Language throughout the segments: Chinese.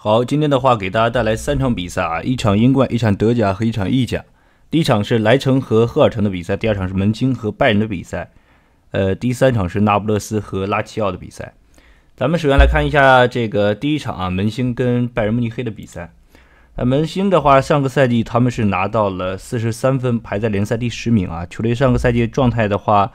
好，今天的话给大家带来三场比赛啊，一场英冠，一场德甲和一场意甲。第一场是莱城和赫尔城的比赛，第二场是门兴和拜仁的比赛，呃，第三场是那不勒斯和拉齐奥的比赛。咱们首先来看一下这个第一场啊，门兴跟拜仁慕尼黑的比赛。呃，门兴的话，上个赛季他们是拿到了四十三分，排在联赛第十名啊。球队上个赛季状态的话，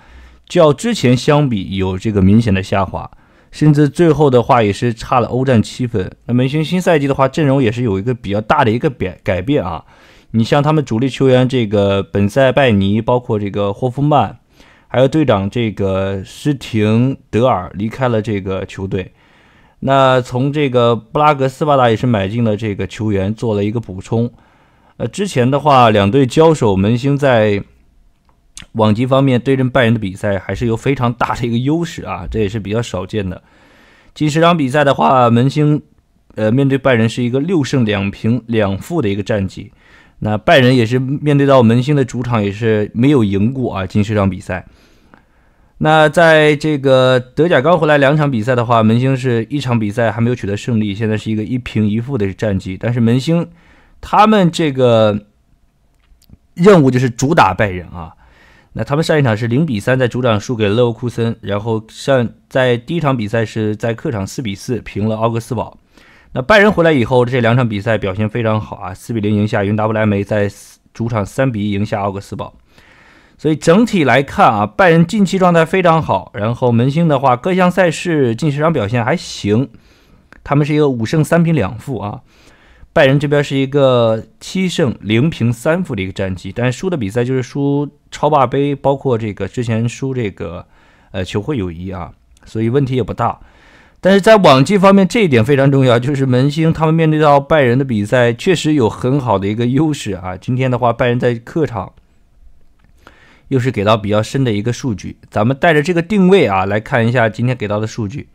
较之前相比有这个明显的下滑。甚至最后的话也是差了欧战七分。那门兴新赛季的话，阵容也是有一个比较大的一个变改变啊。你像他们主力球员这个本塞拜尼，包括这个霍夫曼，还有队长这个施廷德尔离开了这个球队。那从这个布拉格斯巴达也是买进了这个球员，做了一个补充。呃，之前的话两队交手，门兴在。往绩方面对阵拜仁的比赛还是有非常大的一个优势啊，这也是比较少见的。近十场比赛的话，门兴呃面对拜仁是一个六胜两平两负的一个战绩。那拜仁也是面对到门兴的主场也是没有赢过啊。近十场比赛，那在这个德甲刚回来两场比赛的话，门兴是一场比赛还没有取得胜利，现在是一个一平一负的战绩。但是门兴他们这个任务就是主打拜仁啊。那他们上一场是零比三在主场输给勒沃库森，然后上在第一场比赛是在客场四比四平了奥格斯堡。那拜仁回来以后这两场比赛表现非常好啊，四比零赢下云达不莱梅，在主场三比一赢下奥格斯堡。所以整体来看啊，拜仁近期状态非常好。然后门兴的话，各项赛事近十场表现还行，他们是一个五胜三平两负啊。拜仁这边是一个七胜零平三负的一个战绩，但是输的比赛就是输超霸杯，包括这个之前输这个呃球会友谊啊，所以问题也不大。但是在往绩方面，这一点非常重要，就是门兴他们面对到拜仁的比赛确实有很好的一个优势啊。今天的话，拜仁在客场又是给到比较深的一个数据，咱们带着这个定位啊来看一下今天给到的数据。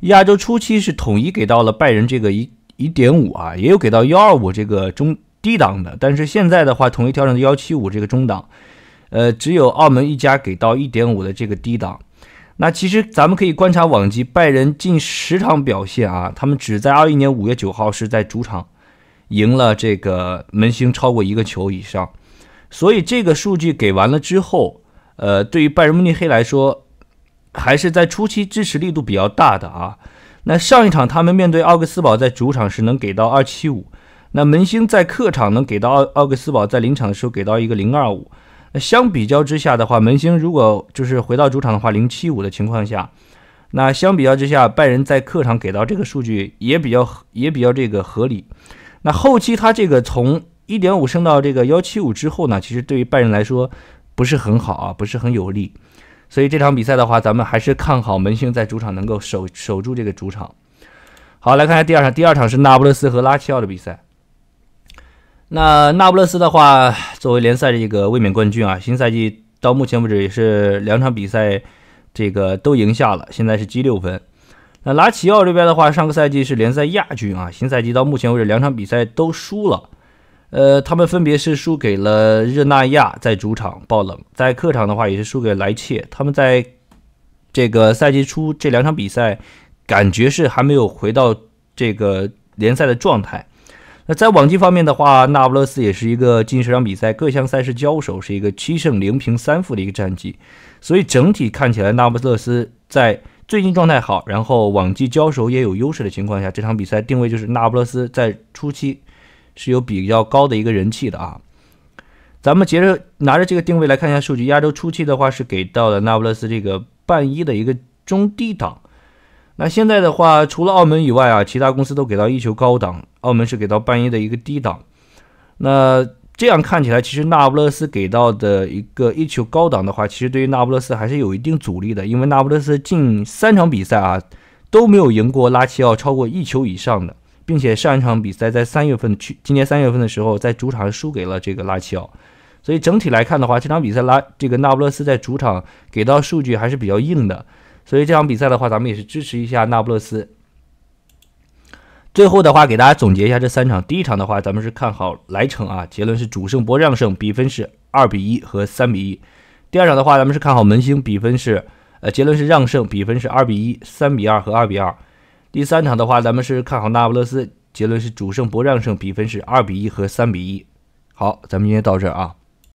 亚洲初期是统一给到了拜仁这个一。一点五啊，也有给到幺二五这个中低档的，但是现在的话，统一调整到幺七五这个中档，呃，只有澳门一家给到一点五的这个低档。那其实咱们可以观察往绩，拜仁近十场表现啊，他们只在二一年五月九号是在主场赢了这个门兴超过一个球以上，所以这个数据给完了之后，呃，对于拜仁慕尼黑来说，还是在初期支持力度比较大的啊。那上一场他们面对奥格斯堡在主场时能给到二七五，那门兴在客场能给到奥奥格斯堡在临场的时候给到一个零二五，那相比较之下的话，门兴如果就是回到主场的话零七五的情况下，那相比较之下拜仁在客场给到这个数据也比较也比较这个合理。那后期他这个从一点五升到这个幺七五之后呢，其实对于拜仁来说不是很好啊，不是很有利。所以这场比赛的话，咱们还是看好门兴在主场能够守守住这个主场。好，来看一下第二场，第二场是那不勒斯和拉齐奥的比赛。那那不勒斯的话，作为联赛的一个卫冕冠军啊，新赛季到目前为止也是两场比赛这个都赢下了，现在是积六分。那拉齐奥这边的话，上个赛季是联赛亚军啊，新赛季到目前为止两场比赛都输了。呃，他们分别是输给了热那亚，在主场爆冷，在客场的话也是输给莱切。他们在这个赛季初这两场比赛，感觉是还没有回到这个联赛的状态。那在往绩方面的话，那不勒斯也是一个近十场比赛各项赛事交手是一个七胜零平三负的一个战绩。所以整体看起来，那不勒斯在最近状态好，然后往绩交手也有优势的情况下，这场比赛定位就是那不勒斯在初期。是有比较高的一个人气的啊。咱们接着拿着这个定位来看一下数据。亚洲初期的话是给到了那不勒斯这个半一的一个中低档，那现在的话除了澳门以外啊，其他公司都给到一球高档，澳门是给到半一的一个低档。那这样看起来，其实那不勒斯给到的一个一球高档的话，其实对于那不勒斯还是有一定阻力的，因为那不勒斯近三场比赛啊都没有赢过拉齐奥超过一球以上的。并且上一场比赛在三月份去，今年三月份的时候在主场输给了这个拉齐奥，所以整体来看的话，这场比赛拉这个那不勒斯在主场给到数据还是比较硬的，所以这场比赛的话，咱们也是支持一下那不勒斯。最后的话，给大家总结一下这三场：第一场的话，咱们是看好莱城啊，结论是主胜、波让胜，比分是二比一和三比一；第二场的话，咱们是看好门兴，比分是呃，结论是让胜，比分是二比一、三比二和二比二。第三场的话，咱们是看好那不勒斯，结论是主胜不让胜，比分是二比一和三比一。好，咱们今天到这儿啊。